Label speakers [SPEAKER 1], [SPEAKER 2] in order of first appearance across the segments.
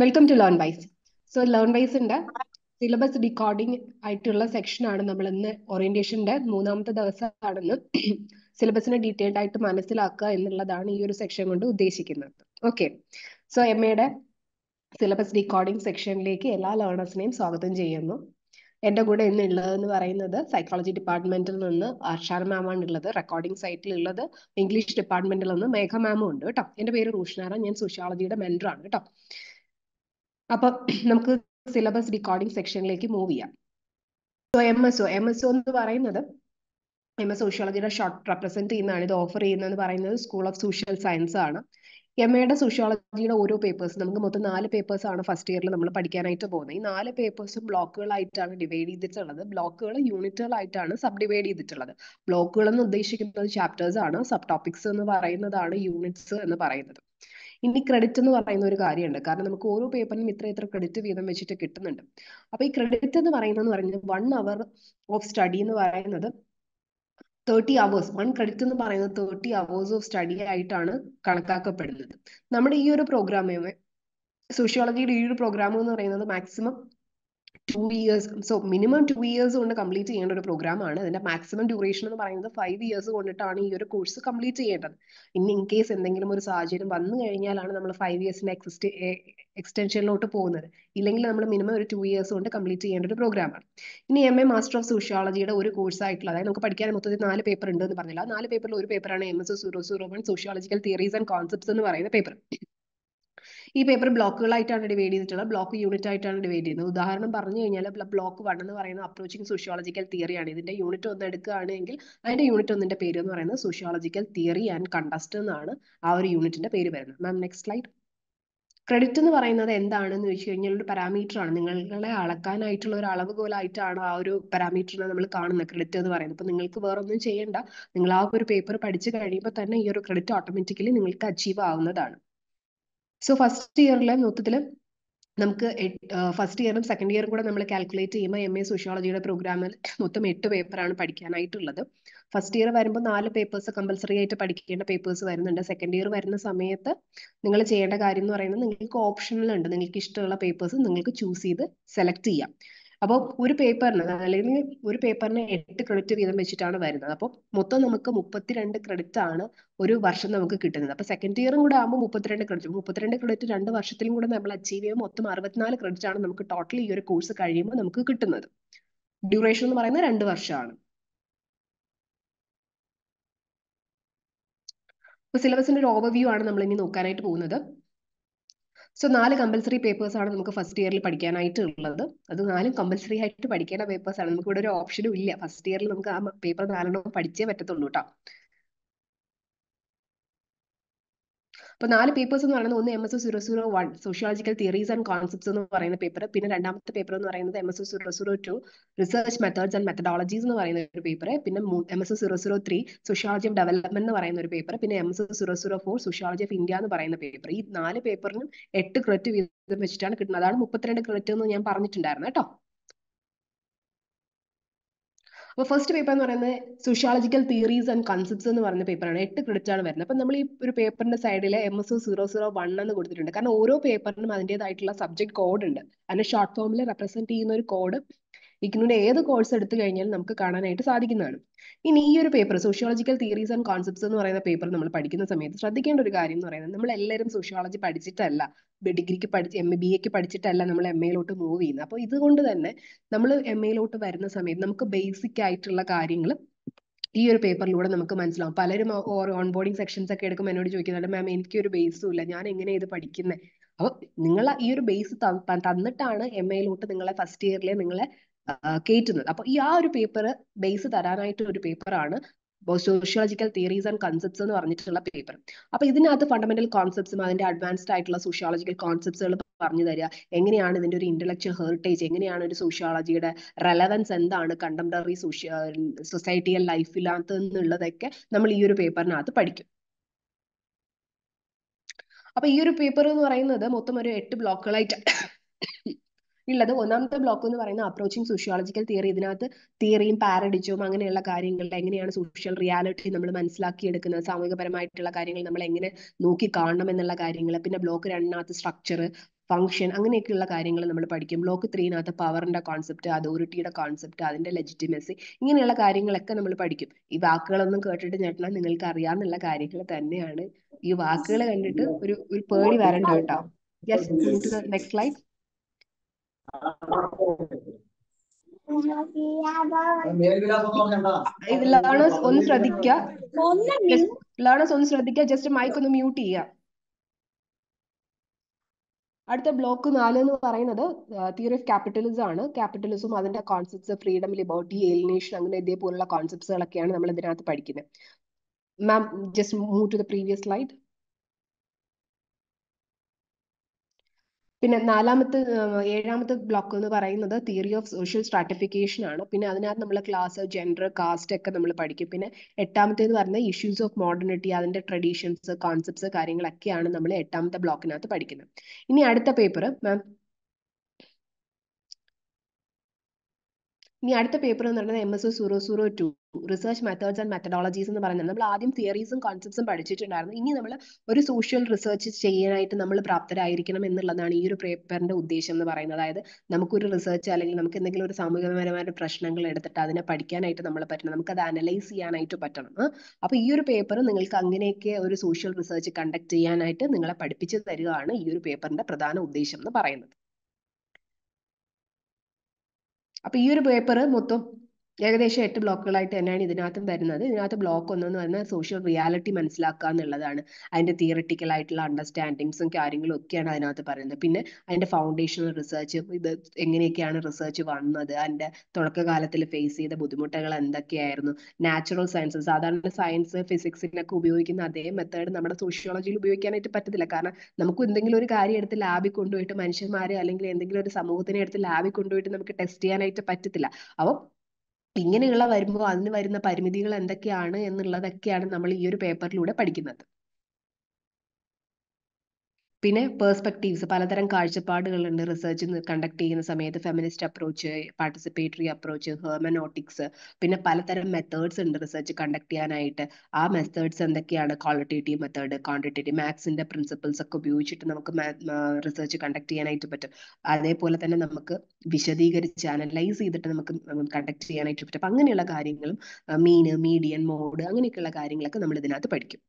[SPEAKER 1] welcome to learn wise so learn വൈസിന്റെ syllabus decoding ആയിട്ടുള്ള സെക്ഷനാണ് നമ്മൾ ഇന്ന് ഓറിയന്റേഷന്റെ മൂന്നാമത്തെ ദിവസമാണെന്ന് സിലബസിനെ ഡീറ്റെയിൽഡ് ആയിട്ട് മനസ്സിലാക്കുക എന്നുള്ളതാണ് ഈ ഒരു സെക്ഷൻ കൊണ്ട് ഉദ്ദേശിക്കുന്നത് ഓക്കെ സോ എം എയുടെ സിലബസ് ഡിക്കോർഡിംഗ് സെക്ഷനിലേക്ക് എല്ലാ ലേണേഴ്സിനെയും സ്വാഗതം ചെയ്യുന്നു എൻ്റെ കൂടെ ഇന്ന് എന്ന് പറയുന്നത് സൈക്കോളജി ഡിപ്പാർട്ട്മെന്റിൽ നിന്ന് ആർഷാർ മാമാണ് ഉള്ളത് റെക്കോർഡിംഗ് സൈറ്റിൽ ഉള്ളത് ഇംഗ്ലീഷ് ഡിപ്പാർട്ട്മെന്റിൽ നിന്ന് മേഘ മാമും ഉണ്ട് കേട്ടോ എൻ്റെ പേര് റൂഷ്ണാറ ഞാൻ സോഷ്യോളജിയുടെ ആണ് കേട്ടോ അപ്പൊ നമുക്ക് സിലബസ് റെക്കോർഡിംഗ് സെക്ഷനിലേക്ക് മൂവ് ചെയ്യാം so M S O M S O എന്ന് പറയുന്നത് എം എ സോഷ്യോളജിയുടെ ഷോർട്ട് റെപ്രസെന്റ് ചെയ്യുന്നതാണ് ഇത് ഓഫർ ചെയ്യുന്നതെന്ന് പറയുന്നത് സ്കൂൾ ഓഫ് സോഷ്യൽ സയൻസ് ആണ് എം എയുടെ സോഷ്യോളജിയുടെ ഓരോ പേപ്പേഴ്സ് നമുക്ക് മൊത്തം നാല് പേപ്പേഴ്സ് ആണ് ഫസ്റ്റ് ഇയറിൽ നമ്മൾ പഠിക്കാനായിട്ട് പോകുന്നത് ഈ നാല് പേപ്പേഴ്സും ബ്ലോക്കുകളായിട്ടാണ് ഡിവൈഡ് ചെയ്തിട്ടുള്ളത് ബ്ലോക്കുകൾ യൂണിറ്റുകളായിട്ടാണ് സബ് ഡിവൈഡ് ചെയ്തിട്ടുള്ളത് ബ്ലോക്കുകൾ എന്ന് ഉദ്ദേശിക്കുന്നത് ചാപ്റ്റേഴ്സ് ആണ് സബ് ടോപ്പിക്സ് എന്ന് പറയുന്നതാണ് യൂണിറ്റ്സ് എന്ന് പറയുന്നത് ഇനി ക്രെഡിറ്റ് എന്ന് പറയുന്ന ഒരു കാര്യമുണ്ട് കാരണം നമുക്ക് ഓരോ പേപ്പറിനും ഇത്ര ഇത്ര ക്രെഡിറ്റ് വീതം വെച്ചിട്ട് കിട്ടുന്നുണ്ട് അപ്പൊ ഈ ക്രെഡിറ്റ് എന്ന് പറയുന്നത് പറഞ്ഞാൽ വൺ അവർ ഓഫ് സ്റ്റഡി എന്ന് പറയുന്നത് തേർട്ടി അവേഴ്സ് വൺ ക്രെഡിറ്റ് എന്ന് പറയുന്നത് തേർട്ടി അവേഴ്സ് ഓഫ് സ്റ്റഡി ആയിട്ടാണ് കണക്കാക്കപ്പെടുന്നത് നമ്മുടെ ഈ ഒരു പ്രോഗ്രാമിന് സോഷ്യോളജിയുടെ ഈ ഒരു പ്രോഗ്രാം എന്ന് പറയുന്നത് maximum two years so minimum two years കൊണ്ട് കംപ്ലീറ്റ് ചെയ്യേണ്ട ഒരു പ്രോഗ്രാമാണ് അതിന്റെ മാക്സിമം ഡ്യൂറേഷൻ എന്ന് പറയുന്നത് ഫൈവ് ഇയേഴ്സ് കൊണ്ടിട്ടാണ് ഈ ഒരു കോഴ്സ് കംപ്ലീറ്റ് ചെയ്യേണ്ടത് ഇനി ഇൻ കേസ് എന്തെങ്കിലും ഒരു സാഹചര്യം വന്നു കഴിഞ്ഞാലാണ് നമ്മൾ ഫൈവ് ഇയേഴ്സിന്റെ എക്സിസ്റ്റ് എക്സ്റ്റൻഷനിലോട്ട് പോകുന്നത് ഇല്ലെങ്കിൽ നമ്മൾ മിനിമം ഒരു ടു ഇയേഴ്സ് കൊണ്ട് കംപ്ലീറ്റ് ചെയ്യേണ്ട ഒരു പ്രോഗ്രാമാണ് ഇനി എം എ മാസ്റ്റർ ഓഫ് സോഷ്യോളജിയുടെ ഒരു കോഴ്സ് ആയിട്ടുള്ള അതായത് നമുക്ക് പഠിക്കാൻ മൊത്തത്തിൽ നാല് പേപ്പർ ഉണ്ട് എന്ന് പറഞ്ഞില്ല നാല് പേപ്പറിൽ ഒരു പേപ്പറാണ് M S zero zero one sociological theories and concepts എന്ന് പറയുന്ന പേപ്പർ ഈ പേപ്പർ ബ്ലോക്കുകളായിട്ടാണ് ഡിവൈഡ് ചെയ്തിട്ടുള്ളത് ബ്ലോക്ക് യൂണിറ്റ് ആയിട്ടാണ് ഡിവൈഡ് ചെയ്യുന്നത് ഉദാഹരണം പറഞ്ഞു കഴിഞ്ഞാൽ ബ്ലോക്ക് വൺ എന്ന് പറയുന്നത് അപ്രോച്ചിങ് സോഷ്യോളജിക്കൽ തിയറിയാണ് ഇതിന്റെ യൂണിറ്റ് ഒന്ന് എടുക്കുകയാണെങ്കിൽ അതിന്റെ യൂണിറ്റ് ഒന്നിന്റെ പേര് എന്ന് പറയുന്നത് സോഷ്യോളജിക്കൽ തിയറി ആൻഡ് കണ്ടസ്റ്റ് എന്നാണ് ആ ഒരു യൂണിറ്റിന്റെ പേര് വരുന്നത് മാം നെക്സ്റ്റ് സ്ലൈഡ് ക്രെഡിറ്റ് എന്ന് പറയുന്നത് എന്താണെന്ന് വെച്ച് കഴിഞ്ഞാൽ ഒരു പാരാമീറ്റർ ആണ് നിങ്ങളെ അളക്കാനായിട്ടുള്ള ഒരു അളവുകോലായിട്ടാണ് ആ ഒരു പാരാമീറ്ററിനെ നമ്മൾ കാണുന്നത് ക്രെഡിറ്റ് എന്ന് പറയുന്നത് അപ്പൊ നിങ്ങൾക്ക് വേറെ ഒന്നും ചെയ്യേണ്ട നിങ്ങൾ ആ ഒരു പേപ്പർ പഠിച്ചു കഴിയുമ്പോൾ തന്നെ ഈ ഒരു ക്രെഡിറ്റ് ഓട്ടോമാറ്റിക്കലി നിങ്ങൾക്ക് അച്ചീവ് ആവുന്നതാണ് സോ ഫസ്റ്റ് ഇയറിൽ മൊത്തത്തിൽ നമുക്ക് ഫസ്റ്റ് ഇയറും സെക്കൻഡ് ഇയറും കൂടെ നമ്മൾ കാൽക്കുലേറ്റ് ചെയ്യുമ്പോൾ എം എ സോഷ്യോളജിയുടെ പ്രോഗ്രാമിൽ മൊത്തം എട്ട് പേപ്പറാണ് പഠിക്കാനായിട്ടുള്ളത് ഫസ്റ്റ് ഇയർ വരുമ്പോൾ നാല് പേപ്പേഴ്സ് കമ്പൽസറി ആയിട്ട് പഠിക്കേണ്ട പേപ്പേഴ്സ് വരുന്നുണ്ട് സെക്കൻഡ് ഇയർ വരുന്ന സമയത്ത് നിങ്ങൾ ചെയ്യേണ്ട കാര്യം എന്ന് പറയുന്നത് നിങ്ങൾക്ക് ഓപ്ഷണൽ ഉണ്ട് നിങ്ങൾക്ക് ഇഷ്ടമുള്ള പേപ്പേഴ്സ് നിങ്ങൾക്ക് ചൂസ് ചെയ്ത് സെലക്ട് ചെയ്യാം അപ്പോൾ ഒരു പേപ്പറിന് അല്ലെങ്കിൽ ഒരു പേപ്പറിന് എട്ട് ക്രെഡിറ്റ് വീതം വെച്ചിട്ടാണ് വരുന്നത് അപ്പോൾ മൊത്തം നമുക്ക് മുപ്പത്തിരണ്ട് ക്രെഡിറ്റ് ആണ് ഒരു വർഷം നമുക്ക് കിട്ടുന്നത് അപ്പോൾ സെക്കൻഡ് ഇയറും കൂടെ ആകുമ്പോൾ മുപ്പത്തിരണ്ട് ക്രെഡിറ്റ് മുപ്പത്തിരണ്ട് ക്രെഡിറ്റ് രണ്ട് വർഷത്തിലും കൂടെ നമ്മൾ അച്ചീവ് ചെയ്യുമ്പോൾ മൊത്തം അറുപത്തിനാല് ക്രെഡിറ്റ് ആണ് നമുക്ക് ടോട്ടൽ ഈ ഒരു കോഴ്സ് കഴിയുമ്പോൾ നമുക്ക് കിട്ടുന്നത് ഡ്യൂറേഷൻ എന്ന് പറയുന്നത് രണ്ട് വർഷമാണ് അപ്പോൾ സിലബസിന്റെ ഒരു ഓവർവ്യൂ ആണ് നമ്മൾ ഇനി നോക്കാനായിട്ട് പോകുന്നത് സോ നാല് കമ്പൽസറി പേപ്പേഴ്സ് ആണ് നമുക്ക് ഫസ്റ്റ് ഇയറിൽ പഠിക്കാനായിട്ട് ഉള്ളത് അത് നാലും കമ്പൽസറി ആയിട്ട് പഠിക്കേണ്ട പേപ്പേഴ്സ് ആണ് നമുക്ക് ഇവിടെ ഒരു ഓപ്ഷനും ഇല്ല ഫസ്റ്റ് ഇയറിൽ നമുക്ക് ആ പേപ്പർ നാലെണ്ണം പഠിച്ചേ പറ്റത്തുള്ളൂ കേട്ടോ അപ്പൊ നാല് പേപ്പേഴ്സ് എന്ന് പറയുന്നത് ഒന്ന് M S zero zero one sociological theories and concepts എന്ന് പറയുന്ന പേപ്പർ പിന്നെ രണ്ടാമത്തെ പേപ്പർ എന്ന് പറയുന്നത് M S zero zero two research methods and methodologies എന്ന് പറയുന്ന ഒരു പേപ്പർ പിന്നെ M S zero zero three sociology of development എന്ന് പറയുന്ന ഒരു പേപ്പർ പിന്നെ M S zero zero four sociology of India എന്ന് പറയുന്ന പേപ്പർ ഈ നാല് പേപ്പറിനും എട്ട് ക്രെഡിറ്റ് വീതം വെച്ചിട്ടാണ് കിട്ടുന്നത് അതാണ് മുപ്പത്തിരണ്ട് ക്രെഡിറ്റ് എന്ന് ഞാൻ പറഞ്ഞിട്ടുണ്ടായിരുന്നു കേട്ടോ അപ്പോൾ ഫസ്റ്റ് പേപ്പർ എന്ന് പറയുന്നത് സോഷ്യോളജിക്കൽ തിയറീസ് ആൻഡ് കൺസെപ്റ്റ്സ് എന്ന് പറയുന്ന പേപ്പറാണ് എട്ട് ക്രെഡിറ്റ് ആണ് വരുന്നത് അപ്പം നമ്മൾ ഈ ഒരു പേപ്പറിന്റെ സൈഡിൽ M S O zero zero one എന്ന് കൊടുത്തിട്ടുണ്ട് കാരണം ഓരോ പേപ്പറിനും അതിൻ്റെതായിട്ടുള്ള സബ്ജക്ട് കോഡ് ഉണ്ട് അതിനെ ഷോർട്ട് ഫോമിൽ റെപ്രസെന്റ് ചെയ്യുന്ന ഒരു കോഡ് ഇഗ്നുവിന്റെ ഏത് കോഴ്സ് എടുത്തു കഴിഞ്ഞാലും നമുക്ക് കാണാനായിട്ട് സാധിക്കുന്നതാണ് ഇനി ഈ ഒരു paper sociological theories and concepts എന്ന് പറയുന്ന പേപ്പർ നമ്മൾ പഠിക്കുന്ന സമയത്ത് ശ്രദ്ധിക്കേണ്ട ഒരു കാര്യം എന്ന് പറയുന്നത് നമ്മൾ എല്ലാവരും സോഷ്യോളജി പഠിച്ചിട്ടല്ല ഡിഗ്രിക്ക് പഠിച്ച് എം ബി എക്ക് പഠിച്ചിട്ടല്ല നമ്മൾ എം എയിലോട്ട് മൂവ് ചെയ്യുന്നത് അപ്പോൾ ഇതുകൊണ്ട് തന്നെ നമ്മൾ എം എയിലോട്ട് വരുന്ന സമയത്ത് നമുക്ക് ബേസിക് ആയിട്ടുള്ള കാര്യങ്ങൾ ഈ ഒരു പേപ്പറിലൂടെ നമുക്ക് മനസ്സിലാവും പലരും ഓൺ ബോർഡിംഗ് സെക്ഷൻസ് ഒക്കെ എടുക്കുമ്പോൾ എന്നോട് ചോദിക്കുന്നുണ്ട് മാം എനിക്ക് ഒരു ബേസും ഇല്ല ഞാൻ എങ്ങനെ ഇത് പഠിക്കുന്നത് അപ്പോൾ നിങ്ങൾ ഈ ഒരു ബേസ് തന്നിട്ടാണ് എം എയിലോട്ട് നിങ്ങളെ ഫസ്റ്റ് ഇയറിലെ നിങ്ങളെ കയറ്റുന്നത് അപ്പൊ ഈ ആ ഒരു പേപ്പർ ബേസ് തരാനായിട്ട് ഒരു പേപ്പറാണ് സോഷ്യോളജിക്കൽ തിയറീസ് ആൻഡ് കൺസെപ്റ്റ്സ് എന്ന് പറഞ്ഞിട്ടുള്ള പേപ്പർ അപ്പൊ ഇതിനകത്ത് ഫണ്ടമെന്റൽ കോൺസെപ്റ്റ്സും അതിന്റെ അഡ്വാൻസ്ഡ് ആയിട്ടുള്ള സോഷ്യോളജിക്കൽ കോൺസെപ്റ്റ്സുകൾ പറഞ്ഞു തരിക എങ്ങനെയാണ് ഇതിന്റെ ഒരു ഇന്റലക്ച്വൽ ഹെറിറ്റേജ് എങ്ങനെയാണ് ഒരു സോഷ്യോളജിയുടെ റെലവൻസ് എന്താണ് കണ്ടംപററി സോഷ്യ സൊസൈറ്റിയൽ എന്നുള്ളതൊക്കെ നമ്മൾ ഈ ഒരു പേപ്പറിനകത്ത് പഠിക്കും അപ്പൊ ഈ ഒരു പേപ്പർ എന്ന് പറയുന്നത് മൊത്തം ഒരു എട്ട് ബ്ലോക്കുകളായിട്ട് ഉള്ളത് ഒന്നാമത്തെ ബ്ലോക്ക് എന്ന് പറയുന്ന അപ്രോച്ചിങ് സോഷ്യോളജിക്കൽ തിയറി ഇതിനകത്ത് തിയറിയും പാരഡിച്ചും അങ്ങനെയുള്ള കാര്യങ്ങൾ എങ്ങനെയാണ് സോഷ്യൽ റിയാലിറ്റി നമ്മൾ മനസ്സിലാക്കിയെടുക്കുന്നത് സാമൂഹികപരമായിട്ടുള്ള കാര്യങ്ങൾ നമ്മൾ എങ്ങനെ നോക്കി കാണണം എന്നുള്ള കാര്യങ്ങൾ പിന്നെ ബ്ലോക്ക് രണ്ടിനകത്ത് സ്ട്രക്ചർ ഫംഗ്ഷൻ അങ്ങനെയൊക്കെയുള്ള കാര്യങ്ങൾ നമ്മൾ പഠിക്കും ബ്ലോക്ക് ത്രീനകത്ത് പവറിന്റെ കോൺസെപ്റ്റ് അതോറിറ്റിയുടെ കോൺസെപ്റ്റ് അതിന്റെ ലെജിറ്റിമസി ഇങ്ങനെയുള്ള കാര്യങ്ങളൊക്കെ നമ്മൾ പഠിക്കും ഈ വാക്കുകളൊന്നും കേട്ടിട്ട് ഞെട്ടണം നിങ്ങൾക്ക് അറിയാമെന്നുള്ള കാര്യങ്ങൾ തന്നെയാണ് ഈ വാക്കുകൾ കണ്ടിട്ട് ഒരു ഒരു പേടി വരണ്ട കേട്ടോ യെസ് നെക്സ്റ്റ് ലൈഫ് ഒന്ന് ഒന്ന് ജസ്റ്റ് മൈക്ക് ഒന്ന് മ്യൂട്ട് അടുത്ത ബ്ലോക്ക് നാല് എന്ന് പറയുന്നത് തിയറി ഓഫ് ക്യാപിറ്റലിസം ആണ് ക്യാപിറ്റലിസം അതിന്റെ കോൺസെപ്റ്റ്സ് ഫ്രീഡം ലിബർട്ടി എലിനേഷൻ അങ്ങനെ ഇതേപോലുള്ള കോൺസെപ്റ്റ്സുകളൊക്കെയാണ് നമ്മൾ ഇതിനകത്ത് പഠിക്കുന്നത് ma'am just move to the previous slide പിന്നെ നാലാമത്തെ ഏഴാമത്തെ ബ്ലോക്ക് എന്ന് പറയുന്നത് തിയറി ഓഫ് സോഷ്യൽ സ്ട്രാറ്റിഫിക്കേഷൻ ആണ് പിന്നെ അതിനകത്ത് നമ്മൾ ക്ലാസ് ജെൻഡർ കാസ്റ്റ് ഒക്കെ നമ്മൾ പഠിക്കും പിന്നെ എട്ടാമത്തെ എന്ന് പറയുന്നത് ഇഷ്യൂസ് ഓഫ് മോഡേണിറ്റി അതിന്റെ ട്രഡീഷൻസ് കോൺസെപ്റ്റ്സ് കാര്യങ്ങളൊക്കെയാണ് നമ്മൾ എട്ടാമത്തെ ബ്ലോക്കിനകത്ത് പഠിക്കുന്നത് ഇനി അടുത്ത പേപ്പർ മാം ഇനി അടുത്ത പേപ്പർ എന്ന് പറയുന്നത് M S zero zero two research methods and methodologies എന്ന് പറയുന്നത് നമ്മൾ ആദ്യം തിയറീസും കോൺസെപ്റ്റ്സും പഠിച്ചിട്ടുണ്ടായിരുന്നു ഇനി നമ്മൾ ഒരു സോഷ്യൽ റിസർച്ച് ചെയ്യാനായിട്ട് നമ്മൾ പ്രാപ്തരായിരിക്കണം എന്നുള്ളതാണ് ഈ ഒരു പേപ്പറിന്റെ ഉദ്ദേശം എന്ന് പറയുന്നത് അതായത് നമുക്കൊരു റിസർച്ച് അല്ലെങ്കിൽ നമുക്ക് എന്തെങ്കിലും ഒരു സാമൂഹികപരമായ പ്രശ്നങ്ങൾ എടുത്തിട്ട് അതിനെ പഠിക്കാനായിട്ട് നമ്മൾ പറ്റണം നമുക്ക് അത് അനലൈസ് ചെയ്യാനായിട്ട് പറ്റണം അപ്പൊ ഈ ഒരു പേപ്പർ നിങ്ങൾക്ക് അങ്ങനെയൊക്കെ ഒരു സോഷ്യൽ റിസർച്ച് കണ്ടക്ട് ചെയ്യാനായിട്ട് നിങ്ങളെ പഠിപ്പിച്ചു തരികയാണ് ഈ ഒരു പേപ്പറിന്റെ പ്രധാന ഉദ്ദേശം എന്ന് പറയുന്നത് അപ്പൊ ഈ ഒരു പേപ്പർ മൊത്തം ഏകദേശം എട്ട് ബ്ലോക്കുകളായിട്ട് തന്നെയാണ് ഇതിനകത്തും വരുന്നത് ഇതിനകത്ത് ബ്ലോക്ക് ഒന്നെന്ന് പറഞ്ഞാൽ സോഷ്യൽ റിയാലിറ്റി മനസ്സിലാക്കുക എന്നുള്ളതാണ് അതിന്റെ തിയറിറ്റിക്കൽ ആയിട്ടുള്ള അണ്ടർസ്റ്റാൻഡിങ്സും കാര്യങ്ങളും ഒക്കെയാണ് അതിനകത്ത് പറയുന്നത് പിന്നെ അതിൻ്റെ ഫൗണ്ടേഷണൽ റിസർച്ച് ഇത് എങ്ങനെയൊക്കെയാണ് റിസർച്ച് വന്നത് അതിൻ്റെ തുടക്കകാലത്തിൽ ഫേസ് ചെയ്ത ബുദ്ധിമുട്ടുകൾ എന്തൊക്കെയായിരുന്നു നാച്ചുറൽ സയൻസ് സാധാരണ സയൻസ് ഫിസിക്സിനൊക്കെ ഉപയോഗിക്കുന്ന അതേ മെത്തേഡ് നമ്മുടെ സോഷ്യോളജിയിൽ ഉപയോഗിക്കാനായിട്ട് പറ്റത്തില്ല കാരണം നമുക്ക് എന്തെങ്കിലും ഒരു കാര്യം എടുത്ത് ലാബിൽ കൊണ്ടുപോയിട്ട് മനുഷ്യന്മാരെ അല്ലെങ്കിൽ എന്തെങ്കിലും ഒരു സമൂഹത്തിനെ എടുത്ത് ലാബിൽ കൊണ്ടുപോയിട്ട് നമുക്ക് ടെസ്റ്റ് ചെയ്യാനായിട്ട് പറ്റത്തില്ല അപ്പോൾ അപ്പൊ ഇങ്ങനെയുള്ള വരുമ്പോൾ അതിന് വരുന്ന പരിമിതികൾ എന്തൊക്കെയാണ് എന്നുള്ളതൊക്കെയാണ് നമ്മൾ ഈ ഒരു പേപ്പറിലൂടെ പഠിക്കുന്നത് പിന്നെ പേഴ്സ്പെക്റ്റീവ്സ് പലതരം കാഴ്ചപ്പാടുകളുണ്ട് റിസർച്ച് കണ്ടക്ട് ചെയ്യുന്ന സമയത്ത് feminist approach participatory approach hermeneutics പിന്നെ പലതരം മെത്തേഡ്സ് ഉണ്ട് റിസർച്ച് കണ്ടക്ട് ചെയ്യാനായിട്ട് ആ മെത്തേഡ്സ് എന്തൊക്കെയാണ് ക്വാളിറ്റേറ്റീവ് മെത്തേഡ് ക്വാണ്ടിറ്റേറ്റീവ് മാത്സിന്റെ പ്രിൻസിപ്പിൾസ് ഒക്കെ ഉപയോഗിച്ചിട്ട് നമുക്ക് റിസർച്ച് കണ്ടക്ട് ചെയ്യാനായിട്ട് പറ്റും അതേപോലെ തന്നെ നമുക്ക് വിശദീകരിച്ച് അനലൈസ് ചെയ്തിട്ട് നമുക്ക് കണ്ടക്ട് ചെയ്യാനായിട്ട് പറ്റും അങ്ങനെയുള്ള കാര്യങ്ങളും മീന് മീഡിയൻ മോഡ് അങ്ങനെയൊക്കെയുള്ള കാര്യങ്ങളൊക്കെ നമ്മൾ ഇതിനകത്ത് പഠിക്കും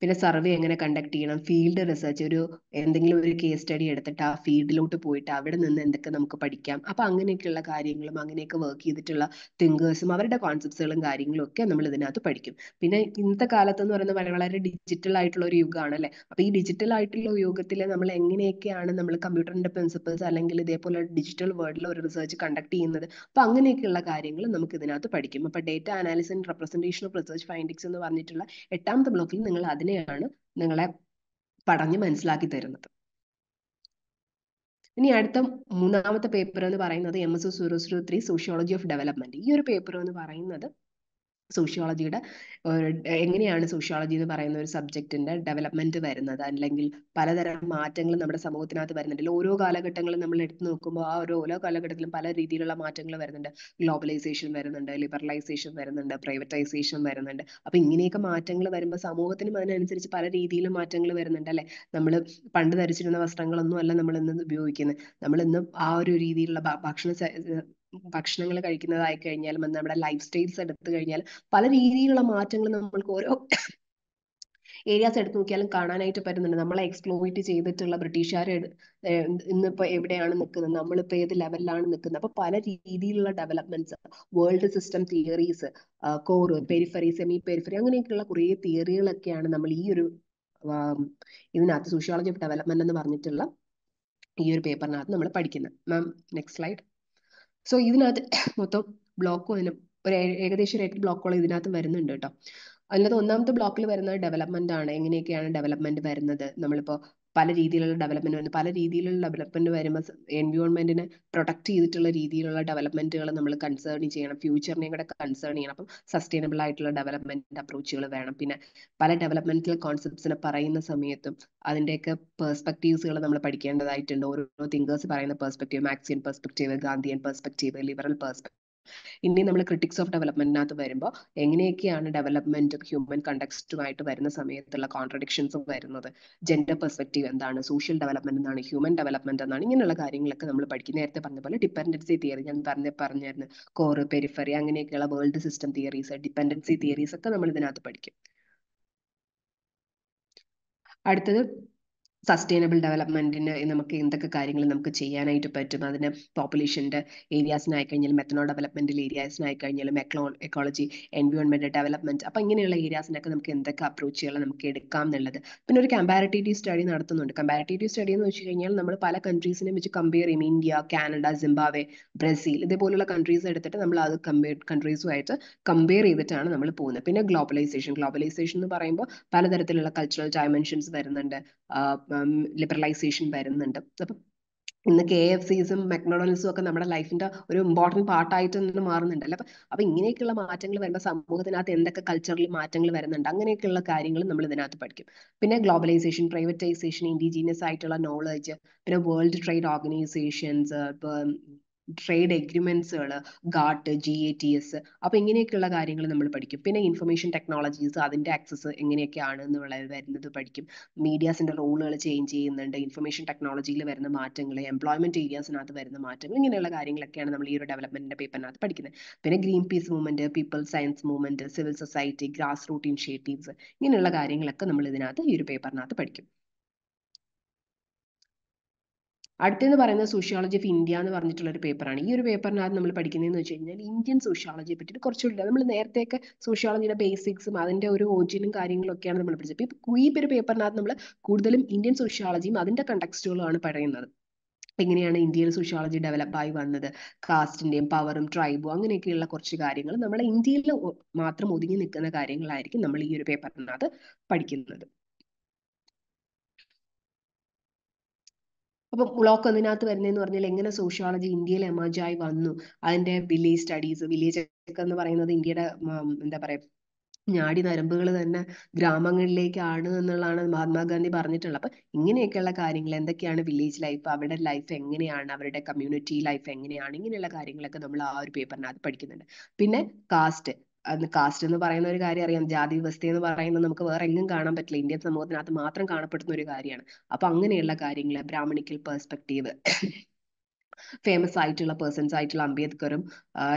[SPEAKER 1] പിന്നെ സർവേ എങ്ങനെ കണ്ടക്ട് ചെയ്യണം ഫീൽഡ് റിസർച്ച് ഒരു എന്തെങ്കിലും ഒരു കേസ് സ്റ്റഡി എടുത്തിട്ട് ആ ഫീൽഡിലോട്ട് പോയിട്ട് അവിടെ നിന്ന് എന്തൊക്കെ നമുക്ക് പഠിക്കാം അപ്പൊ അങ്ങനെയൊക്കെയുള്ള കാര്യങ്ങളും അങ്ങനെയൊക്കെ വർക്ക് ചെയ്തിട്ടുള്ള തിങ്കേഴ്സും അവരുടെ കോൺസെപ്റ്റ്സുകളും കാര്യങ്ങളും ഒക്കെ നമ്മൾ ഇതിനകത്ത് പഠിക്കും പിന്നെ ഇന്നത്തെ കാലത്ത് എന്ന് പറയുന്നത് വളരെ ഡിജിറ്റൽ ആയിട്ടുള്ള ഒരു യുഗമാണ് അല്ലെ അപ്പൊ ഈ ഡിജിറ്റൽ ആയിട്ടുള്ള യുഗത്തിൽ നമ്മൾ എങ്ങനെയൊക്കെയാണ് നമ്മൾ കമ്പ്യൂട്ടറിന്റെ പ്രിൻസിപ്പിൾസ് അല്ലെങ്കിൽ ഇതേപോലെ ഡിജിറ്റൽ വേൾഡിൽ ഒരു റിസർച്ച് കണ്ടക്ട് ചെയ്യുന്നത് അപ്പൊ അങ്ങനെയൊക്കെയുള്ള കാര്യങ്ങൾ നമുക്ക് ഇതിനകത്ത് പഠിക്കും അപ്പൊ data analysis and representation of research findings എന്ന് പറഞ്ഞിട്ടുള്ള എട്ടാമത്തെ ബ്ലോക്കിൽ നിങ്ങൾ അതിന് തന്നെയാണ് നിങ്ങളെ പഠഞ്ഞ് മനസ്സിലാക്കി തരുന്നത് ഇനി അടുത്ത മൂന്നാമത്തെ പേപ്പർ എന്ന് പറയുന്നത് M S zero zero three sociology of development ഈ ഒരു പേപ്പർ എന്ന് പറയുന്നത് സോഷ്യോളജിയുടെ എങ്ങനെയാണ് സോഷ്യോളജി എന്ന് പറയുന്ന ഒരു സബ്ജക്റ്റിന്റെ ഡെവലപ്മെന്റ് വരുന്നത് അല്ലെങ്കിൽ പലതരം മാറ്റങ്ങൾ നമ്മുടെ സമൂഹത്തിനകത്ത് അല്ലെങ്കിൽ ഓരോ കാലഘട്ടങ്ങളും നമ്മൾ എടുത്തു നോക്കുമ്പോൾ ആ ഓരോ ഓരോ കാലഘട്ടത്തിലും പല രീതിയിലുള്ള മാറ്റങ്ങൾ വരുന്നുണ്ട് ഗ്ലോബലൈസേഷൻ വരുന്നുണ്ട് ലിബറലൈസേഷൻ വരുന്നുണ്ട് പ്രൈവറ്റൈസേഷൻ വരുന്നുണ്ട് അപ്പൊ ഇങ്ങനെയൊക്കെ മാറ്റങ്ങൾ വരുമ്പോൾ സമൂഹത്തിനും അതിനനുസരിച്ച് പല രീതിയിലും മാറ്റങ്ങൾ വരുന്നുണ്ട് അല്ലെ നമ്മൾ പണ്ട് ധരിച്ചിരുന്ന വസ്ത്രങ്ങളൊന്നും അല്ല നമ്മൾ ഇന്ന് ഉപയോഗിക്കുന്നത് നമ്മൾ ഇന്ന് ആ ഒരു രീതിയിലുള്ള ഭക്ഷണ ഭക്ഷണങ്ങൾ കഴിക്കുന്നതായി കഴിഞ്ഞാലും നമ്മുടെ ലൈഫ് സ്റ്റൈൽസ് എടുത്തു കഴിഞ്ഞാൽ പല രീതിയിലുള്ള മാറ്റങ്ങൾ നമ്മൾക്ക് ഓരോ ഏരിയാസ് എടുത്ത് നോക്കിയാലും കാണാനായിട്ട് പറ്റുന്നുണ്ട് നമ്മളെ എക്സ്പ്ലോയിറ്റ് ചെയ്തിട്ടുള്ള ബ്രിട്ടീഷുകാർ ഇന്നിപ്പോ എവിടെയാണ് നിൽക്കുന്നത് നമ്മളിപ്പോ ഏത് ലെവലിലാണ് നിൽക്കുന്നത് അപ്പൊ പല രീതിയിലുള്ള developments world system theories core periphery semi periphery അങ്ങനെയൊക്കെയുള്ള കുറേ തിയറികളൊക്കെയാണ് നമ്മൾ ഈ ഒരു ഇതിനകത്ത് സോഷ്യോളജി ഓഫ് ഡെവലപ്മെന്റ് എന്ന് പറഞ്ഞിട്ടുള്ള ഈ ഒരു പേപ്പറിനകത്ത് നമ്മൾ പഠിക്കുന്നത് മാം നെക്സ്റ്റ് സ്ലൈഡ് സോ ഇതിനകത്ത് മൊത്തം ബ്ലോക്കും അതിന് ഒരു ഏകദേശം ഒരു എട്ട് ബ്ലോക്കുകൾ ഇതിനകത്ത് വരുന്നുണ്ട് കേട്ടോ അതിനകത്ത് ഒന്നാമത്തെ ബ്ലോക്കിൽ വരുന്നത് ഡെവലപ്മെന്റ് ആണ് എങ്ങനെയൊക്കെയാണ് ഡെവലപ്മെന്റ് വരുന്നത് നമ്മളിപ്പോൾ പല രീതിയിലുള്ള ഡെവലപ്മെന്റ് വരുന്നത് പല രീതിയിലുള്ള ഡെവലപ്മെന്റ് വരുമ്പോൾ എൻവയോൺമെന്റിനെ പ്രൊട്ടക്ട് ചെയ്തിട്ടുള്ള രീതിയിലുള്ള ഡെവലപ്മെന്റുകൾ നമ്മൾ കൺസേൺ ചെയ്യണം ഫ്യൂച്ചറിനെയും കൂടെ കൺസേൺ ചെയ്യണം അപ്പം സസ്റ്റൈനബിൾ ആയിട്ടുള്ള ഡെവലപ്മെന്റ് അപ്രോച്ചുകൾ വേണം പിന്നെ പല ഡെവലപ്മെന്റൽ കോൺസെപ്റ്റ്സിനെ പറയുന്ന സമയത്തും അതിന്റെയൊക്കെ പെർസ്പെക്ടീവ്സുകൾ നമ്മൾ പഠിക്കേണ്ടതായിട്ടുണ്ട് ഓരോ തിങ്കേഴ്സ് പറയുന്ന perspective Marxian perspective Gandhian perspective liberal perspective ഇനി നമ്മൾ ക്രിറ്റിക്സ് ഓഫ് ഡെവലപ്മെന്റിനകത്ത് വരുമ്പോൾ എങ്ങനെയൊക്കെയാണ് ഡെവലപ്മെന്റ് ഹ്യൂമൻ കണ്ടക്സ്റ്റുമായിട്ട് വരുന്ന സമയത്തുള്ള കോൺട്രഡിക്ഷൻസ് വരുന്നത് ജെൻഡർ പെർസ്പെക്റ്റീവ് എന്താണ് സോഷ്യൽ ഡെവലപ്മെന്റ് എന്താണ് ഹ്യൂമൻ ഡെവലപ്മെന്റ് എന്താണ് ഇങ്ങനെയുള്ള കാര്യങ്ങളൊക്കെ നമ്മൾ പഠിക്കും നേരത്തെ പറഞ്ഞ പോലെ ഡിപ്പെൻഡൻസി തിയറി ഞാൻ പറഞ്ഞ പറഞ്ഞായിരുന്നു കോർ പെരിഫറി അങ്ങനെയൊക്കെയുള്ള world system theories dependency theories ഒക്കെ നമ്മൾ ഇതിനകത്ത് പഠിക്കും അടുത്തത് സസ്റ്റൈനബിൾ ഡെവലപ്മെന്റിന് നമുക്ക് എന്തൊക്കെ കാര്യങ്ങൾ നമുക്ക് ചെയ്യാനായിട്ട് പറ്റും അതിന് പോപ്പുലേഷന്റെ ഏരിയാസിനായി കഴിഞ്ഞാലും മെത്തനോൾ ഡെവലപ്മെന്റിൽ ഏരിയാസിനായി കഴിഞ്ഞാലും എക്കോ എക്കോളജി എൻവയോൺമെന്റ് ഡെവലപ്മെന്റ് അപ്പൊ ഇങ്ങനെയുള്ള ഏരിയാസിനൊക്കെ നമുക്ക് എന്തൊക്കെ അപ്രോച്ചുകൾ നമുക്ക് എടുക്കാം എന്നുള്ളത് പിന്നെ ഒരു കമ്പാരിറ്റീവ് സ്റ്റഡി നടത്തുന്നുണ്ട് കമ്പാരിറ്റീവ് സ്റ്റഡി എന്ന് വെച്ച് കഴിഞ്ഞാൽ നമ്മൾ പല കൺട്രീസിനെ വെച്ച് കമ്പയർ ചെയ്യും ഇന്ത്യ കാനഡ സിംബാവെ ബ്രസീൽ ഇതേപോലുള്ള കൺട്രീസ് എടുത്തിട്ട് നമ്മൾ അത് കമ്പയർ കൺട്രീസുമായിട്ട് കമ്പയർ ചെയ്തിട്ടാണ് നമ്മൾ പോകുന്നത് പിന്നെ ഗ്ലോബലൈസേഷൻ ഗ്ലോബലൈസേഷൻ എന്ന് പറയുമ്പോൾ പലതരത്തിലുള്ള കൾച്ചറൽ ഡയമെൻഷൻസ് വരുന്നുണ്ട് ലിബറലൈസേഷൻ വരുന്നുണ്ട് അപ്പം ഇന്ന് കെ എഫ് സീസും മെക്ഡൊണാൾഡ്സും ഒക്കെ നമ്മുടെ ലൈഫിന്റെ ഒരു ഇമ്പോർട്ടന്റ് പാർട്ടായിട്ട് തന്നെ മാറുന്നുണ്ടല്ലോ അപ്പൊ അപ്പൊ ഇങ്ങനെയൊക്കെയുള്ള മാറ്റങ്ങൾ വരുമ്പോൾ സമൂഹത്തിനകത്ത് എന്തൊക്കെ കൾച്ചറിൽ മാറ്റങ്ങൾ വരുന്നുണ്ട് അങ്ങനെയൊക്കെയുള്ള കാര്യങ്ങൾ നമ്മൾ ഇതിനകത്ത് പഠിക്കും പിന്നെ ഗ്ലോബലൈസേഷൻ പ്രൈവറ്റൈസേഷൻ ഇൻഡിജീനിയസ് ആയിട്ടുള്ള നോളജ് പിന്നെ വേൾഡ് ട്രേഡ് ഓർഗനൈസേഷൻസ് ട്രേഡ് എഗ്രിമെന്റ്സുകൾ GATT G A T S അപ്പോൾ ഇങ്ങനെയൊക്കെയുള്ള കാര്യങ്ങൾ നമ്മൾ പഠിക്കും പിന്നെ ഇൻഫർമേഷൻ ടെക്നോളജീസ് അതിൻ്റെ ആക്സസ് എങ്ങനെയൊക്കെയാണ് എന്നുള്ളത് വരുന്നത് പഠിക്കും മീഡിയാസിൻ്റെ റോളുകൾ ചേഞ്ച് ചെയ്യുന്നുണ്ട് ഇൻഫർമേഷൻ ടെക്നോളജിയിൽ വരുന്ന മാറ്റങ്ങൾ എംപ്ലോയ്മെന്റ് ഏരിയാസിനകത്ത് വരുന്ന മാറ്റങ്ങൾ ഇങ്ങനെയുള്ള കാര്യങ്ങളൊക്കെയാണ് നമ്മൾ ഈ ഒരു ഡെവലപ്മെന്റിന്റെ പേപ്പറിനകത്ത് പഠിക്കുന്നത് പിന്നെ green peace movement people science movement civil society grass root initiatives ഇങ്ങനെയുള്ള കാര്യങ്ങളൊക്കെ നമ്മൾ ഇതിനകത്ത് ഈ ഒരു പേപ്പറിനകത്ത് പഠിക്കും അടുത്തെന്ന് പറയുന്നത് സോഷ്യോളജി ഓഫ് ഇന്ത്യ എന്ന് പറഞ്ഞിട്ടുള്ള ഒരു പേപ്പറാണ് ഈ ഒരു പേപ്പറിനകത്ത് നമ്മൾ പഠിക്കുന്നതെന്ന് വെച്ച് കഴിഞ്ഞാൽ ഇന്ത്യൻ സോഷ്യോളജിയെ പറ്റിയിട്ട് കുറച്ചുകൂടി നമ്മൾ നേരത്തെയൊക്കെ സോഷ്യോളജിയുടെ ബേസിക്സും അതിന്റെ ഒരു ഓജിനും കാര്യങ്ങളൊക്കെയാണ് നമ്മൾ പഠിച്ചത് ഇപ്പോൾ ഈ ഒരു പേപ്പറിനകത്ത് നമ്മൾ കൂടുതലും ഇന്ത്യൻ സോഷ്യോളജിയും അതിന്റെ കണ്ടക്സ്റ്റുകളുമാണ് പറയുന്നത് എങ്ങനെയാണ് ഇന്ത്യയിൽ സോഷ്യോളജി ആയി വന്നത് കാസ്റ്റിന്റെയും പവറും ട്രൈബും അങ്ങനെയൊക്കെയുള്ള കുറച്ച് കാര്യങ്ങൾ നമ്മളെ ഇന്ത്യയിൽ മാത്രം ഒതുങ്ങി നിൽക്കുന്ന കാര്യങ്ങളായിരിക്കും നമ്മൾ ഈ ഒരു പേപ്പറിനകത്ത് പഠിക്കുന്നത് അപ്പം ബ്ലോക്ക് അതിനകത്ത് വരുന്നതെന്ന് പറഞ്ഞാൽ എങ്ങനെ സോഷ്യോളജി ഇന്ത്യയിൽ ആയി വന്നു അതിന്റെ വില്ലേജ് സ്റ്റഡീസ് വില്ലേജ് എന്ന് പറയുന്നത് ഇന്ത്യയുടെ എന്താ പറയാ ഞാടി നരമ്പുകൾ തന്നെ ഗ്രാമങ്ങളിലേക്കാണ് എന്നുള്ളതാണ് മഹാത്മാഗാന്ധി പറഞ്ഞിട്ടുള്ളത് അപ്പൊ ഇങ്ങനെയൊക്കെയുള്ള കാര്യങ്ങൾ എന്തൊക്കെയാണ് വില്ലേജ് ലൈഫ് അവരുടെ ലൈഫ് എങ്ങനെയാണ് അവരുടെ കമ്മ്യൂണിറ്റി ലൈഫ് എങ്ങനെയാണ് ഇങ്ങനെയുള്ള കാര്യങ്ങളൊക്കെ നമ്മൾ ആ ഒരു പേപ്പറിനകത്ത് പഠിക്കുന്നുണ്ട് പിന്നെ കാസ്റ്റ് കാസ്റ്റ് എന്ന് പറയുന്ന ഒരു കാര്യം അറിയാം ജാതി വ്യവസ്ഥ എന്ന് പറയുന്നത് നമുക്ക് വേറെ എങ്ങും കാണാൻ പറ്റില്ല ഇന്ത്യൻ സമൂഹത്തിനകത്ത് മാത്രം കാണപ്പെടുന്ന ഒരു കാര്യമാണ് അപ്പൊ അങ്ങനെയുള്ള കാര്യങ്ങൾ ബ്രാഹ്മണിക്കൽ പെർസ്പെക്റ്റീവ് ഫേമസ് ആയിട്ടുള്ള പേഴ്സൺസ് ആയിട്ടുള്ള അംബേദ്കറും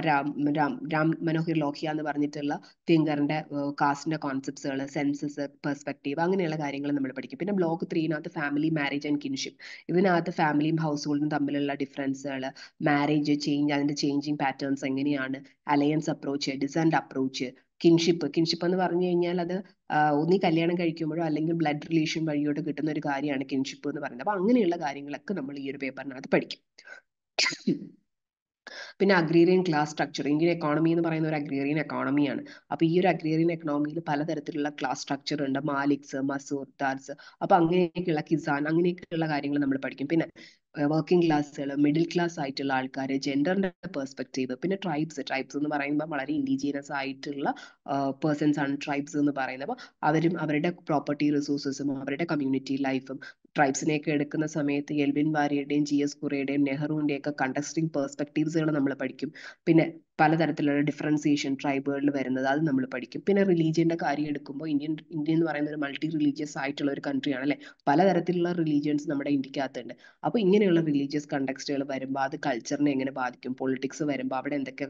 [SPEAKER 1] രാം രാം രാം മനോഹർ ലോഹ്യ എന്ന് പറഞ്ഞിട്ടുള്ള തിങ്കറിന്റെ കാസ്റ്റിന്റെ കോൺസെപ്റ്റ്സുകൾ സെൻസസ് പെർസ്പെക്റ്റീവ് അങ്ങനെയുള്ള കാര്യങ്ങൾ നമ്മൾ പഠിക്കും പിന്നെ ബ്ലോക്ക് ത്രീനകത്ത് ഫാമിലി മാരേജ് ആൻഡ് കിൻഷിപ്പ് ഇതിനകത്ത് ഫാമിലിയും ഹൗസ് ഹോൾഡും തമ്മിലുള്ള ഡിഫറൻസുകൾ മാരേജ് ചേഞ്ച് അതിന്റെ ചേഞ്ചിങ് പാറ്റേൺസ് എങ്ങനെയാണ് alliance approach descent approach kinship kinship എന്ന് പറഞ്ഞു കഴിഞ്ഞാൽ അത് ഒന്നീ കല്യാണം കഴിക്കുമ്പോഴോ അല്ലെങ്കിൽ ബ്ലഡ് റിലേഷൻ വഴിയോട്ട് കിട്ടുന്ന ഒരു കാര്യമാണ് കിൻഷിപ്പ് എന്ന് പറയുന്നത് അപ്പൊ അങ്ങനെയുള്ള കാര്യങ്ങളൊക്കെ നമ്മൾ ഈ ഒരു പേപ്പറിനകത്ത് പഠിക്കും പിന്നെ agrarian class structure Indian economy എന്ന് പറയുന്ന ഒരു അഗ്രീറിയൻ എക്കോണമിയാണ് അപ്പോൾ ഈ ഒരു അഗ്രീറിയൻ എക്കണോമിയിൽ പലതരത്തിലുള്ള ക്ലാസ് സ്ട്രക്ചർ ഉണ്ട് മാലിക്സ് മസൂർ അപ്പൊ അപ്പോൾ അങ്ങനെയൊക്കെയുള്ള കിസാൻ അങ്ങനെയൊക്കെയുള്ള കാര്യങ്ങൾ നമ്മൾ പഠിക്കും പിന്നെ വർക്കിംഗ് ക്ലാസ്സുകൾ മിഡിൽ ക്ലാസ് ആയിട്ടുള്ള ആൾക്കാർ ജെൻഡറിന്റെ പെർസ്പെക്റ്റീവ് പിന്നെ ട്രൈബ്സ് ട്രൈബ്സ് എന്ന് പറയുമ്പോൾ വളരെ ഇൻഡിജീനസ് ആയിട്ടുള്ള പേഴ്സൺസ് ആണ് ട്രൈബ്സ് എന്ന് പറയുന്നത് അപ്പോൾ അവരും അവരുടെ പ്രോപ്പർട്ടി റിസോഴ്സസും അവരുടെ കമ്മ്യൂണിറ്റി ലൈഫും ട്രൈബ്സിനെയൊക്കെ എടുക്കുന്ന സമയത്ത് എൽവിൻ വാര്യയുടെയും ജി എസ് കുറയുടെയും നെഹ്റുവിൻ്റെയൊക്കെ കണ്ടസ്റ്റിംഗ് പേഴ്സ്പെക്റ്റീവ്സുകൾ നമ്മൾ പഠിക്കും പിന്നെ പലതരത്തിലുള്ള ഡിഫറൻസിയേഷൻ ട്രൈബുകളിൽ വരുന്നത് അത് നമ്മൾ പഠിക്കും പിന്നെ റിലീജിയന്റെ കാര്യം എടുക്കുമ്പോൾ ഇന്ത്യൻ ഇന്ത്യ എന്ന് പറയുന്ന ഒരു മൾട്ടി റിലീജിയസ് ആയിട്ടുള്ള ഒരു കൺട്രിയാണ് അല്ലെ പലതരത്തിലുള്ള റിലീജിയൻസ് നമ്മുടെ ഇന്ത്യക്കകത്തുണ്ട് അപ്പോൾ ഇങ്ങനെയുള്ള റിലീജിയസ് കണ്ടക്സ്റ്റുകൾ വരുമ്പോൾ അത് കൾച്ചറിനെ എങ്ങനെ ബാധിക്കും പൊളിറ്റിക്സ് വരുമ്പോൾ അവിടെ എന്തൊക്കെ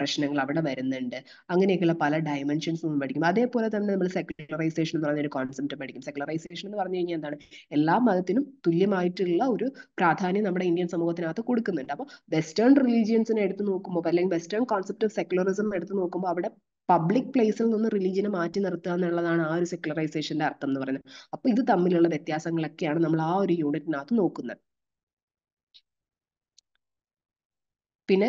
[SPEAKER 1] പ്രശ്നങ്ങൾ അവിടെ വരുന്നുണ്ട് അങ്ങനെയൊക്കെയുള്ള പല ഡയമെൻഷൻസ് നമ്മൾ പഠിക്കും അതേപോലെ തന്നെ നമ്മൾ സെക്കുലറൈസേഷൻ എന്ന് പറയുന്ന ഒരു കോൺസെപ്റ്റ് പഠിക്കും സെക്കുലറൈസേഷൻ എന്ന് പറഞ്ഞു കഴിഞ്ഞാൽ എന്താണ് എല്ലാ മതത്തിനും തുല്യമായിട്ടുള്ള ഒരു പ്രാധാന്യം നമ്മുടെ ഇന്ത്യൻ സമൂഹത്തിനകത്ത് കൊടുക്കുന്നുണ്ട് അപ്പോൾ വെസ്റ്റേൺ റിലീജിയൻസിനെ എടുത്ത് നോക്കുമ്പോൾ അല്ലെങ്കിൽ വെസ്റ്റേൺ കോൺസെപ്റ്റ് ഓഫ് സെക്കുലറിസം എടുത്ത് നോക്കുമ്പോൾ അവിടെ പബ്ലിക് പ്ലേസിൽ നിന്ന് റിലീജിയനെ മാറ്റി നിർത്തുക എന്നുള്ളതാണ് ആ ഒരു സെക്കുലറൈസേഷന്റെ അർത്ഥം എന്ന് പറയുന്നത് അപ്പൊ ഇത് തമ്മിലുള്ള വ്യത്യാസങ്ങളൊക്കെയാണ് നമ്മൾ ആ ഒരു യൂണിറ്റിനകത്ത് നോക്കുന്നത് പിന്നെ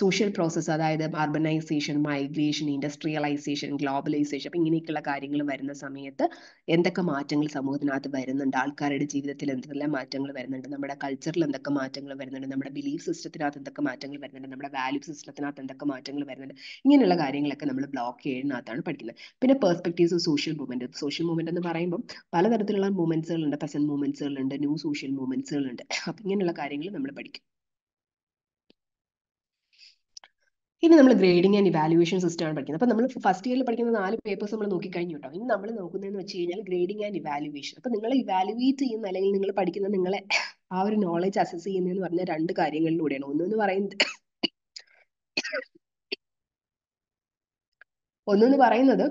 [SPEAKER 1] സോഷ്യൽ പ്രോസസ്സ് അതായത് അർബനൈസേഷൻ മൈഗ്രേഷൻ ഇൻഡസ്ട്രിയലൈസേഷൻ ഗ്ലോബലൈസേഷൻ അപ്പം ഇങ്ങനെയൊക്കെയുള്ള കാര്യങ്ങൾ വരുന്ന സമയത്ത് എന്തൊക്കെ മാറ്റങ്ങൾ സമൂഹത്തിനകത്ത് വരുന്നുണ്ട് ആൾക്കാരുടെ ജീവിതത്തിൽ എന്തെല്ലാം മാറ്റങ്ങൾ വരുന്നുണ്ട് നമ്മുടെ കൾച്ചറിൽ എന്തൊക്കെ മാറ്റങ്ങൾ വരുന്നുണ്ട് നമ്മുടെ ബിലീഫ് സിസ്റ്റത്തിനകത്ത് എന്തൊക്കെ മാറ്റങ്ങൾ വരുന്നുണ്ട് നമ്മുടെ വാല്യൂ സിസ്റ്റത്തിനകത്ത് എന്തൊക്കെ മാറ്റങ്ങൾ വരുന്നുണ്ട് ഇങ്ങനെയുള്ള കാര്യങ്ങളൊക്കെ നമ്മൾ ബ്ലോക്ക് ചെയ്യുന്നതിനകത്താണ് പഠിക്കുന്നത് പിന്നെ perspectives of social movement social movement എന്ന് പറയുമ്പോൾ പലതരത്തിലുള്ള മൂവ്മെന്റ്സുകളുണ്ട് പെസൻ മൂവ്മെന്റ്സുകളുണ്ട് ന്യൂ സോഷ്യൽ മൂവ്മെന്റ്സുകളുണ്ട് അപ്പം ഇങ്ങനെയുള്ള കാര്യങ്ങൾ നമ്മൾ പഠിക്കും ഇനി നമ്മൾ ഗ്രേഡിംഗ് ആൻഡ് ഇവാലുവേഷൻ സിസ്റ്റം ആണ് പഠിക്കുന്നത് അപ്പോൾ നമ്മൾ ഫസ്റ്റ് ഇയറിൽ പഠിക്കുന്ന നാല് പേപ്പേഴ്സ് നമ്മൾ നോക്കി കഴിഞ്ഞു കേട്ടോ ഇനി നമ്മൾ നോക്കുന്നതെന്ന് വെച്ച് കഴിഞ്ഞാൽ ഗ്രേഡിംഗ് ആൻഡ് ഇവാലുവേഷൻ അപ്പോൾ നിങ്ങൾ ഇവാലുവേറ്റ് ചെയ്യുന്ന അല്ലെങ്കിൽ നിങ്ങൾ പഠിക്കുന്ന നിങ്ങളെ ആ ഒരു നോളജ് അസസ് ചെയ്യുന്നതെന്ന് പറഞ്ഞ രണ്ട് കാര്യങ്ങളിലൂടെയാണ് ഒന്നെന്ന് പറയുന്നത് ഒന്നെന്ന് പറയുന്നത്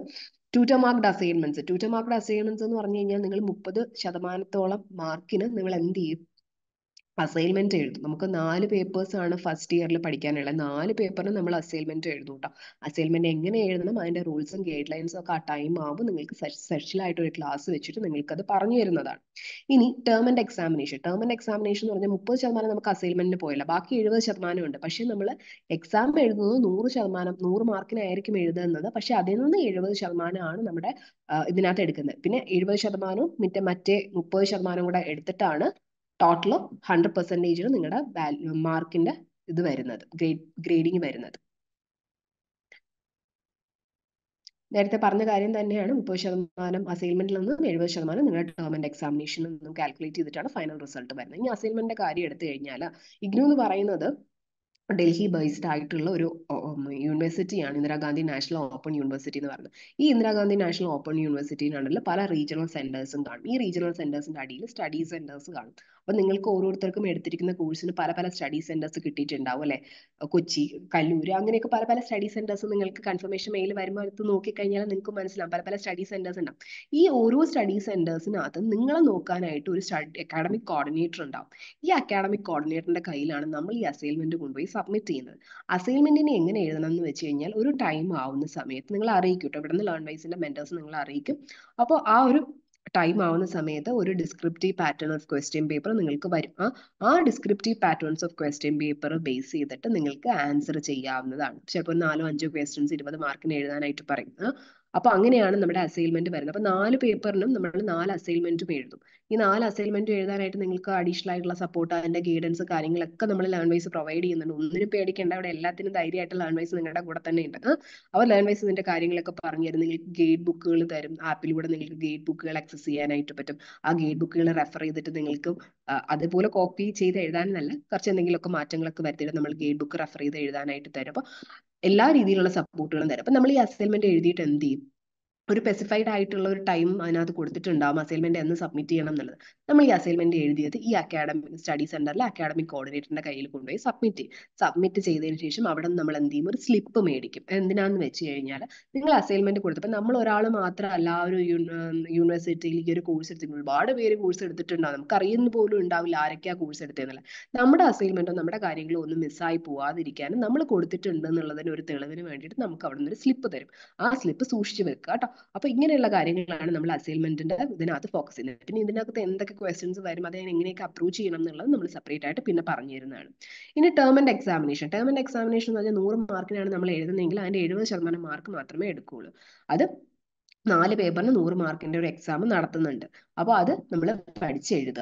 [SPEAKER 1] tutor marked assignments tutor marked assignments എന്ന് പറഞ്ഞു കഴിഞ്ഞാൽ നിങ്ങൾ മുപ്പത് ശതമാനത്തോളം മാർക്കിന് നിങ്ങൾ എന്ത് ചെയ്യും അസൈൻമെന്റ് എഴുതും നമുക്ക് നാല് പേപ്പേഴ്സ് ആണ് ഫസ്റ്റ് ഇയറിൽ പഠിക്കാനുള്ളത് നാല് പേപ്പറിന് നമ്മൾ അസൈൻമെന്റ് എഴുതും കേട്ടോ അസൈൻമെന്റ് എങ്ങനെ എഴുതണം അതിന്റെ റൂൾസും ഗൈഡ് ലൈൻസും ഒക്കെ ആ ടൈം ആവും നിങ്ങൾക്ക് ആയിട്ട് ഒരു ക്ലാസ് വെച്ചിട്ട് നിങ്ങൾക്ക് അത് പറഞ്ഞു തരുന്നതാണ് ഇനി term and examination term and examination എന്ന് പറഞ്ഞാൽ മുപ്പത് ശതമാനം നമുക്ക് അസൈൻമെന്റിന് പോയല്ല ബാക്കി എഴുപത് ശതമാനം ഉണ്ട് പക്ഷെ നമ്മൾ എക്സാം എഴുതുന്നത് നൂറ് ശതമാനം നൂറ് മാർക്കിനായിരിക്കും എഴുതുന്നത് പക്ഷെ അതിൽ നിന്ന് എഴുപത് ശതമാനമാണ് നമ്മുടെ ഇതിനകത്ത് എടുക്കുന്നത് പിന്നെ എഴുപത് ശതമാനവും മറ്റേ മറ്റേ മുപ്പത് ശതമാനം കൂടെ എടുത്തിട്ടാണ് ടോട്ടൽ ഹൺഡ്രഡ് പെർസെൻറ്റേജാണ് നിങ്ങളുടെ വാല്യൂ മാർക്കിൻ്റെ ഇത് വരുന്നത് ഗ്രേഡ് ഗ്രേഡിങ് വരുന്നത് നേരത്തെ പറഞ്ഞ കാര്യം തന്നെയാണ് മുപ്പത് ശതമാനം അസൈൻമെന്റിൽ നിന്നും എഴുപത് ശതമാനം നിങ്ങളുടെ ടേം ആൻഡ് എക്സാമിനേഷനിൽ നിന്നും കാൽക്കുലേറ്റ് ചെയ്തിട്ടാണ് ഫൈനൽ റിസൾട്ട് വരുന്നത് ഇനി അസൈൻമെന്റിന്റെ കാര്യം എടുത്തു കഴിഞ്ഞാൽ ഇഗ്നു എന്ന് പറയുന്നത് ഡൽഹി ബേസ്ഡ് ആയിട്ടുള്ള ഒരു യൂണിവേഴ്സിറ്റിയാണ് ഇന്ദിരാഗാന്ധി നാഷണൽ ഓപ്പൺ യൂണിവേഴ്സിറ്റി എന്ന് പറയുന്നത് ഈ ഇന്ദിരാഗാന്ധി നാഷണൽ ഓപ്പൺ യൂണിവേഴ്സിറ്റിയിലാണല്ലോ പല റീജിയണൽ സെന്റേഴ്സും കാണും ഈ റീജിയണൽ സെന്റേഴ്സിന്റെ അടിയിൽ സ്റ്റഡി സെന്റേഴ്സ് കാണും അപ്പൊ നിങ്ങൾക്ക് ഓരോരുത്തർക്കും എടുത്തിരിക്കുന്ന കോഴ്സിന് പല പല സ്റ്റഡി സെന്റേഴ്സ് കിട്ടിയിട്ടുണ്ടാവും അല്ലെ കൊച്ചി കല്ലൂര് അങ്ങനെയൊക്കെ പല പല സ്റ്റഡി സെന്റേഴ്സ് നിങ്ങൾക്ക് കൺഫർമേഷൻ മെയിൽ വരുമ്പോൾ നോക്കി നോക്കിക്കഴിഞ്ഞാൽ നിങ്ങൾക്ക് മനസ്സിലാവും പല പല സ്റ്റഡി സെന്റേഴ്സ് ഉണ്ടാവും ഈ ഓരോ സ്റ്റഡി സെന്റേഴ്സിനകത്ത് നിങ്ങളെ നോക്കാനായിട്ട് ഒരു സ്റ്റഡി അക്കാഡമിക് കോർഡിനേറ്റർ ഉണ്ടാവും ഈ അക്കാഡമിക് കോർഡിനേറ്ററിന്റെ കയ്യിലാണ് നമ്മൾ ഈ അസൈൻമെന്റ് കൊണ്ടുപോയി സബ്മിറ്റ് ചെയ്യുന്നത് അസൈൻമെന്റിനെ എങ്ങനെ എഴുതണം എന്ന് വെച്ച് കഴിഞ്ഞാൽ ഒരു ടൈം ആവുന്ന സമയത്ത് നിങ്ങൾ അറിയിക്കും കേട്ടോ നിന്ന് ലേൺ വൈസിന്റെ മെന്റേഴ്സ് നിങ്ങൾ അറിയിക്കും അപ്പോൾ ആ ഒരു ടൈം ആവുന്ന സമയത്ത് ഒരു descriptive pattern of question paper നിങ്ങൾക്ക് വരും ആ ആ descriptive patterns of question paper base ചെയ്തിട്ട് നിങ്ങൾക്ക് ആൻസർ ചെയ്യാവുന്നതാണ് ചിലപ്പോൾ നാലോ അഞ്ചോ ക്വസ്റ്റ്യൻസ് ഇരുപത് മാർക്കിന് എഴുതാനായിട്ട് പറയും അപ്പൊ അങ്ങനെയാണ് നമ്മുടെ അസൈൻമെന്റ് വരുന്നത് അപ്പൊ നാല് പേപ്പറിനും നമ്മൾ നാല് അസൈൻമെന്റും എഴുതും ഈ നാല് അസൈൻമെന്റ് എഴുതാനായിട്ട് നിങ്ങൾക്ക് അഡീഷണൽ ആയിട്ടുള്ള സപ്പോർട്ട് അതിന്റെ ഗൈഡൻസ് കാര്യങ്ങളൊക്കെ നമ്മൾ ലേൺ വൈസ് പ്രൊവൈഡ് ചെയ്യുന്നുണ്ട് ഒന്നിനും പേടിക്കേണ്ട അവിടെ എല്ലാത്തിനും ധൈര്യമായിട്ട് ലേൺ വൈസ് നിങ്ങളുടെ കൂടെ തന്നെ ഉണ്ട് അവർ ലേൺ വൈസ് ഇതിന്റെ കാര്യങ്ങളൊക്കെ പറഞ്ഞു തരും നിങ്ങൾക്ക് ഗൈഡ് ബുക്കുകൾ തരും ആപ്പിലൂടെ നിങ്ങൾക്ക് ഗൈഡ് ബുക്കുകൾ ആക്സസ് ചെയ്യാനായിട്ട് പറ്റും ആ ഗൈഡ് ബുക്കുകൾ റെഫർ ചെയ്തിട്ട് നിങ്ങൾക്ക് അതുപോലെ കോപ്പി ചെയ്ത് എഴുതാനെന്നല്ല കുറച്ച് എന്തെങ്കിലുമൊക്കെ മാറ്റങ്ങളൊക്കെ വരുത്തിയിട്ട് നമ്മൾ ഗൈഡ് ബുക്ക് റെഫർ ചെയ്ത് എഴുതാനായിട്ട് തരും അപ്പൊ എല്ലാ രീതിയിലുള്ള സപ്പോർട്ടുകളും തരാം അപ്പൊ നമ്മൾ ഈ അസൈൻമെന്റ് എഴുതിയിട്ട് എന്ത് ചെയ്യും ഒരു സ്പെസിഫൈഡ് ആയിട്ടുള്ള ഒരു ടൈം അതിനകത്ത് കൊടുത്തിട്ടുണ്ടാവും അസൈൻമെന്റ് എന്ന് സബ്മിറ്റ് ചെയ്യണം എന്നുള്ളത് നമ്മൾ ഈ അസൈൻമെന്റ് എഴുതിയത് ഈ അക്കാഡമിക് സ്റ്റഡി സെന്ററിലെ അക്കാഡമിക് കോർഡിനേറ്ററിന്റെ കയ്യിൽ കൊണ്ടുപോയി സബ്മിറ്റ് ചെയ്യും സബ്മിറ്റ് ചെയ്തതിന് ശേഷം അവിടെ നമ്മൾ എന്ത് ചെയ്യും ഒരു സ്ലിപ്പ് മേടിക്കും എന്തിനാന്ന് വെച്ച് കഴിഞ്ഞാൽ നിങ്ങൾ അസൈൻമെന്റ് കൊടുത്തപ്പോൾ നമ്മൾ ഒരാൾ മാത്രമല്ല ആ ഒരു യൂണിവേഴ്സിറ്റിയിൽ ഈ ഒരു കോഴ്സ് എടുത്തിട്ട് ഒരുപാട് പേര് കോഴ്സ് എടുത്തിട്ടുണ്ടാവും നമുക്ക് അറിയുന്ന പോലും ഉണ്ടാവില്ല ആരൊക്കെയാ കോഴ്സ് എടുത്തതെന്നല്ല നമ്മുടെ അസൈൻമെന്റോ നമ്മുടെ കാര്യങ്ങളോ ഒന്നും മിസ്സായി പോവാതിരിക്കാനും നമ്മൾ കൊടുത്തിട്ടുണ്ട് എന്നുള്ളതിന് ഒരു തെളിവിന് വേണ്ടിയിട്ട് നമുക്ക് അവിടെ നിന്ന് ഒരു സ്ലിപ്പ് തരും ആ സ്ലിപ്പ് സൂക്ഷിച്ചു വെക്കുക കേട്ടോ അപ്പൊ ഇങ്ങനെയുള്ള കാര്യങ്ങളാണ് നമ്മൾ അസൈൻമെന്റിന്റെ ഇതിനകത്ത് ഫോക്കസ് ചെയ്യുന്നത് പിന്നെ ഇതിനകത്ത് എന്തൊക്കെ ക്വസ്റ്റ്യൻസ് വരും അത് എങ്ങനെയൊക്കെ അപ്രൂവ് ചെയ്യണം എന്നുള്ളത് നമ്മൾ സെപ്പറേറ്റ് ആയിട്ട് പിന്നെ പറഞ്ഞു തരുന്നതാണ് ഇനി term and examination term and examination എന്ന് പറഞ്ഞാൽ നൂറ് മാർക്കിനാണ് നമ്മൾ എഴുതുന്നതെങ്കിൽ അതിന്റെ എഴുപത് ശതമാനം മാർക്ക് മാത്രമേ എടുക്കുകയുള്ളൂ അത് നാല് പേപ്പറിന് നൂറ് മാർക്കിന്റെ ഒരു എക്സാം നടത്തുന്നുണ്ട് അപ്പോൾ അത് നമ്മൾ പഠിച്ചെഴുതുക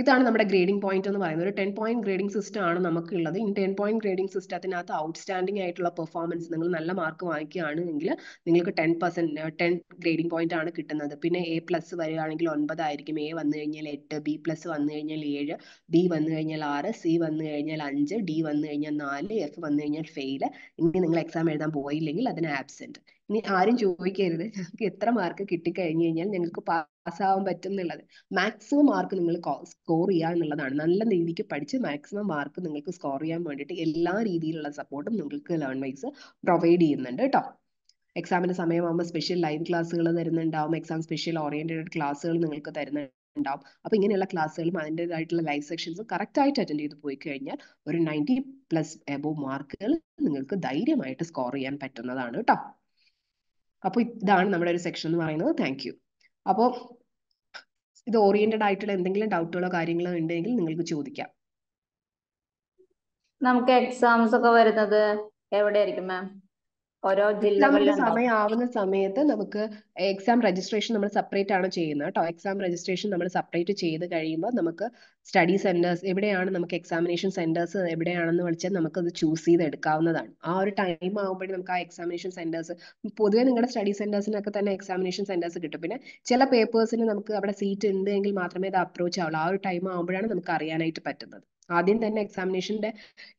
[SPEAKER 1] ഇതാണ് നമ്മുടെ ഗ്രേഡിംഗ് പോയിന്റ് എന്ന് പറയുന്നത് ഒരു ടെൻ പോയിന്റ് ഗ്രേഡിംഗ് സിസ്റ്റം ആണ് നമുക്കുള്ളത് ഇൻ ടെൻ പോയിന്റ് ഗ്രേഡിംഗ് സിസ്റ്റത്തിനകത്ത് ഔട്ട്സ്റ്റാൻഡിംഗ് ആയിട്ടുള്ള പെർഫോമൻസ് നിങ്ങൾ നല്ല മാർക്ക് വാങ്ങിക്കുകയാണ് എങ്കിൽ നിങ്ങൾക്ക് ten percent ten grading point ആണ് കിട്ടുന്നത് പിന്നെ എ പ്ലസ് വരികയാണെങ്കിൽ ഒൻപതായിരിക്കും എ വന്നു കഴിഞ്ഞാൽ എട്ട് ബി പ്ലസ് വന്നു കഴിഞ്ഞാൽ ഏഴ് ബി വന്നു കഴിഞ്ഞാൽ ആറ് സി വന്നു കഴിഞ്ഞാൽ അഞ്ച് ഡി വന്നു കഴിഞ്ഞാൽ നാല് എഫ് വന്നു കഴിഞ്ഞാൽ ഫെയിൽ ഇനി നിങ്ങൾ എക്സാം എഴുതാൻ പോയില്ലെങ്കിൽ അതിന് ആബ്സെന്റ് ഇനി ആരും ചോദിക്കരുത് ഞങ്ങൾക്ക് എത്ര മാർക്ക് കിട്ടിക്കഴിഞ്ഞു കഴിഞ്ഞാൽ ഞങ്ങൾക്ക് പാസ്സാവാൻ പറ്റും എന്നുള്ളത് മാക്സിമം മാർക്ക് നിങ്ങൾ സ്കോർ ചെയ്യുക എന്നുള്ളതാണ് നല്ല രീതിക്ക് പഠിച്ച് മാക്സിമം മാർക്ക് നിങ്ങൾക്ക് സ്കോർ ചെയ്യാൻ വേണ്ടിയിട്ട് എല്ലാ രീതിയിലുള്ള സപ്പോർട്ടും നിങ്ങൾക്ക് ലേൺ വൈസ് പ്രൊവൈഡ് ചെയ്യുന്നുണ്ട് കേട്ടോ എക്സാമിന്റെ സമയമാകുമ്പോൾ സ്പെഷ്യൽ ലൈവ് ക്ലാസ്സുകൾ തരുന്നുണ്ടാവും എക്സാം സ്പെഷ്യൽ ഓറിയന്റഡ് ക്ലാസ്സുകൾ നിങ്ങൾക്ക് തരുന്നുണ്ടാവും അപ്പൊ ഇങ്ങനെയുള്ള ക്ലാസ്സുകളും അതിൻ്റെതായിട്ടുള്ള ലൈവ് സെക്ഷൻസും കറക്റ്റ് ആയിട്ട് അറ്റൻഡ് ചെയ്ത് പോയി കഴിഞ്ഞാൽ ഒരു നയൻറ്റി പ്ലസ് എബോ മാർക്കുകൾ നിങ്ങൾക്ക് ധൈര്യമായിട്ട് സ്കോർ ചെയ്യാൻ പറ്റുന്നതാണ് കേട്ടോ അപ്പോൾ ഇതാണ് നമ്മുടെ ഒരു സെക്ഷൻ എന്ന് പറയുന്നത് താങ്ക് യു അപ്പോൾ ഇത് ഓറിയന്റഡ് ആയിട്ടുള്ള എന്തെങ്കിലും ഡൗട്ടുകളോ കാര്യങ്ങളോ ഉണ്ടെങ്കിൽ നിങ്ങൾക്ക് ചോദിക്കാം നമുക്ക്
[SPEAKER 2] എക്സാംസ് ഒക്കെ വരുന്നത് എവിടെയായിരിക്കും മാം
[SPEAKER 1] ഓരോ ജില്ലകളിലും സമയമാവുന്ന സമയത്ത് നമുക്ക് എക്സാം രജിസ്ട്രേഷൻ നമ്മൾ സെപ്പറേറ്റ് ആണ് ചെയ്യുന്നത് കേട്ടോ എക്സാം രജിസ്ട്രേഷൻ നമ്മൾ സെപ്പറേറ്റ് ചെയ്ത് കഴിയുമ്പോൾ നമുക്ക് സ്റ്റഡി സെന്റേഴ്സ് എവിടെയാണ് നമുക്ക് എക്സാമിനേഷൻ സെന്റേഴ്സ് എവിടെയാണെന്ന് വിളിച്ചാൽ നമുക്ക് അത് ചൂസ് ചെയ്ത് എടുക്കാവുന്നതാണ് ആ ഒരു ടൈം ആകുമ്പോഴേ നമുക്ക് ആ എക്സാമിനേഷൻ സെന്റേഴ്സ് പൊതുവെ നിങ്ങളുടെ സ്റ്റഡി സെന്റേഴ്സിനൊക്കെ തന്നെ എക്സാമിനേഷൻ സെന്റേഴ്സ് കിട്ടും പിന്നെ ചില പേപ്പേഴ്സിന് നമുക്ക് അവിടെ സീറ്റ് ഉണ്ട് എങ്കിൽ മാത്രമേ അത് അപ്രോച്ച് ആവുള്ളൂ ആ ഒരു ടൈം ആകുമ്പോഴാണ് നമുക്ക് അറിയാനായിട്ട് പറ്റുന്നത് ആദ്യം തന്നെ എക്സാമിനേഷന്റെ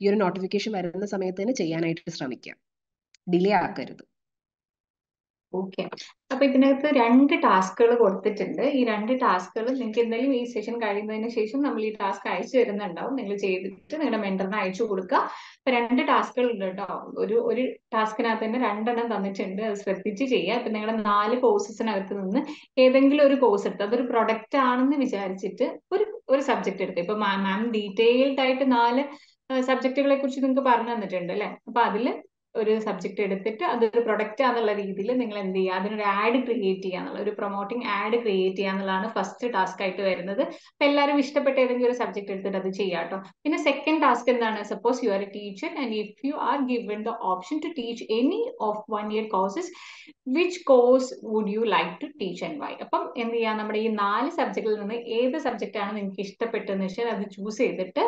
[SPEAKER 1] ഈ ഒരു നോട്ടിഫിക്കേഷൻ വരുന്ന സമയത്ത് തന്നെ ചെയ്യാനായിട്ട് ശ്രമിക്കാം ഡിലേ ആക്കരുത് ഓക്കെ
[SPEAKER 2] അപ്പൊ ഇതിനകത്ത് രണ്ട് ടാസ്കുകൾ കൊടുത്തിട്ടുണ്ട് ഈ രണ്ട് ടാസ്കുകൾ നിങ്ങൾക്ക് എന്തെങ്കിലും ഈ സെഷൻ കഴിയുന്നതിന് ശേഷം നമ്മൾ ഈ ടാസ്ക് അയച്ചു തരുന്നുണ്ടാവും നിങ്ങൾ ചെയ്തിട്ട് നിങ്ങളുടെ മെന്ററിനെ അയച്ചു കൊടുക്കുക അപ്പൊ രണ്ട് ടാസ്കുകൾ ഉണ്ട് കേട്ടോ ഒരു ഒരു ടാസ്കിനകത്ത് തന്നെ രണ്ടെണ്ണം തന്നിട്ടുണ്ട് അത് ശ്രദ്ധിച്ച് ചെയ്യുക അപ്പൊ നിങ്ങളുടെ നാല് കോഴ്സസിനകത്ത് നിന്ന് ഏതെങ്കിലും ഒരു കോഴ്സ് എടുത്ത് അതൊരു പ്രൊഡക്റ്റ് ആണെന്ന് വിചാരിച്ചിട്ട് ഒരു ഒരു സബ്ജക്ട് എടുക്കുക ഇപ്പൊ മാം ഡീറ്റെയിൽഡ് ആയിട്ട് നാല് സബ്ജക്റ്റുകളെ കുറിച്ച് നിങ്ങൾക്ക് പറഞ്ഞു തന്നിട്ടുണ്ട് അല്ലെ അപ്പൊ അതിൽ ഒരു സബ്ജക്ട് എടുത്തിട്ട് അതൊരു പ്രൊഡക്റ്റ് ആണെന്നുള്ള രീതിയിൽ നിങ്ങൾ എന്ത് ചെയ്യുക അതിനൊരു ആഡ് ക്രിയേറ്റ് ചെയ്യുക ഒരു പ്രൊമോട്ടിംഗ് ആഡ് ക്രിയേറ്റ് ചെയ്യുക എന്നുള്ളതാണ് ഫസ്റ്റ് ടാസ്ക് ആയിട്ട് വരുന്നത് അപ്പൊ എല്ലാവരും ഇഷ്ടപ്പെട്ട ഏതെങ്കിലും ഒരു സബ്ജക്ട് എടുത്തിട്ട് അത് ചെയ്യുക കേട്ടോ പിന്നെ സെക്കൻഡ് ടാസ്ക് എന്താണ് suppose you are a teacher and if you are given the option to teach any of one year courses which course would you like to teach and why അപ്പം എന്ത് ചെയ്യുക നമ്മുടെ ഈ നാല് സബ്ജക്റ്റിൽ നിന്ന് ഏത് സബ്ജക്റ്റ് ആണ് നിങ്ങൾക്ക് ഇഷ്ടപ്പെട്ടതെന്ന് വെച്ചാൽ അത് ചൂസ് ചെയ്തിട്ട്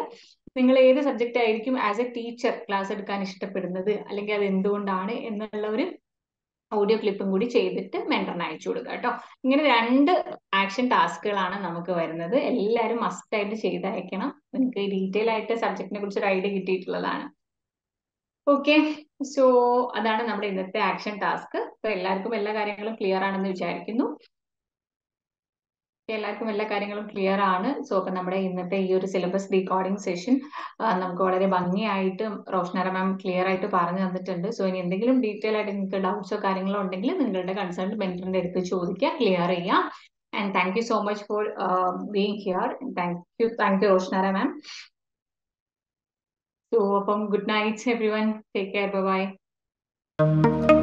[SPEAKER 2] നിങ്ങൾ ഏത് സബ്ജക്റ്റ് ആയിരിക്കും ആസ് എ ടീച്ചർ ക്ലാസ് എടുക്കാൻ ഇഷ്ടപ്പെടുന്നത് അല്ലെങ്കിൽ അത് എന്തുകൊണ്ടാണ് എന്നുള്ള ഒരു ഓഡിയോ ക്ലിപ്പും കൂടി ചെയ്തിട്ട് മെൻഡറിന് അയച്ചു കൊടുക്കുക കേട്ടോ ഇങ്ങനെ രണ്ട് ആക്ഷൻ ടാസ്കുകളാണ് നമുക്ക് വരുന്നത് എല്ലാവരും മസ്റ്റ് ആയിട്ട് ചെയ്തയക്കണം നിങ്ങൾക്ക് ഡീറ്റെയിൽ ആയിട്ട് സബ്ജക്റ്റിനെ കുറിച്ച് ഒരു ഐഡിയ കിട്ടിയിട്ടുള്ളതാണ് ഓക്കെ സോ അതാണ് നമ്മുടെ ഇന്നത്തെ ആക്ഷൻ ടാസ്ക് അപ്പൊ എല്ലാവർക്കും എല്ലാ കാര്യങ്ങളും ക്ലിയർ ആണെന്ന് വിചാരിക്കുന്നു എല്ലാവർക്കും എല്ലാ കാര്യങ്ങളും ക്ലിയർ ആണ് സോ അപ്പൊ നമ്മുടെ ഇന്നത്തെ ഈ ഒരു സിലബസ് റിക്കോർഡിംഗ് സെഷൻ നമുക്ക് വളരെ ഭംഗിയായിട്ട് റോഷ്നറ മാം ക്ലിയർ ആയിട്ട് പറഞ്ഞു തന്നിട്ടുണ്ട് സോ ഇനി എന്തെങ്കിലും ഡീറ്റെയിൽ ആയിട്ട് നിങ്ങൾക്ക് ഡൗട്ട്സോ കാര്യങ്ങളോ ഉണ്ടെങ്കിൽ നിങ്ങളുടെ കൺസേൺ മെന്ററിന്റെ അടുത്ത് ചോദിക്കുക ക്ലിയർ ചെയ്യാം and thank you so much for being here thank you thank you Roshnara ma'am so അപ്പം good night everyone take care by